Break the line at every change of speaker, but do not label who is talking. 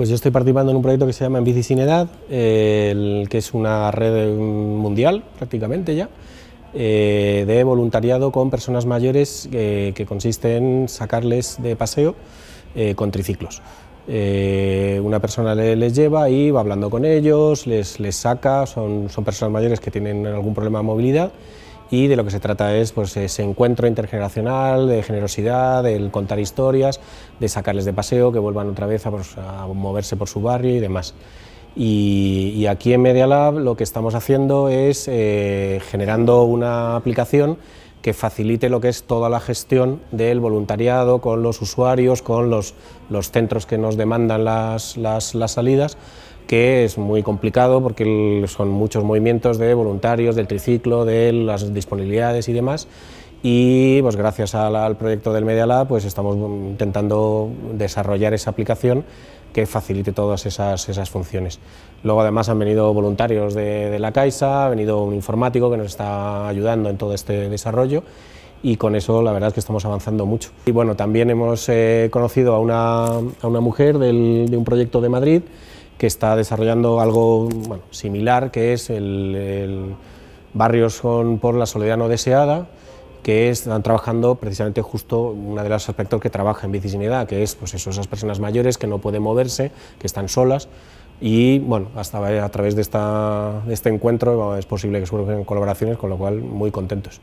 Pues yo estoy participando en un proyecto que se llama En Bici eh, que es una red mundial prácticamente ya, eh, de voluntariado con personas mayores eh, que consiste en sacarles de paseo con triciclos. una persona les, lleva y va hablando con ellos, les, saca, son, son personas mayores que tienen algún problema de movilidad y de lo que se trata es pues, ese encuentro intergeneracional, de generosidad, del contar historias, de sacarles de paseo, que vuelvan otra vez a pues, moverse por su barrio y demás. Y, aquí en Media Lab lo que estamos haciendo es eh, generando una aplicación que facilite lo que es toda la gestión del voluntariado con los usuarios, con los, centros que nos demandan las salidas, que es muy complicado porque son muchos movimientos de voluntarios, del triciclo, de las disponibilidades y demás y pues gracias al, proyecto del Media Lab pues estamos intentando desarrollar esa aplicación que facilite todas esas, esas funciones. Luego además han venido voluntarios de, la Caixa, ha venido un informático que nos está ayudando en todo este desarrollo y con eso la verdad es que estamos avanzando mucho. Y bueno, también hemos eh, conocido a una, a una mujer de un proyecto de Madrid que está desarrollando algo similar que es el, el barrios por la soledad no deseada, que están trabajando precisamente justo uno de los aspectos que trabaja en Edad que es pues eso, esas personas mayores que no pueden moverse, que están solas. Y bueno, hasta a través de, esta, de este encuentro es posible que surjan colaboraciones, con lo cual muy contentos.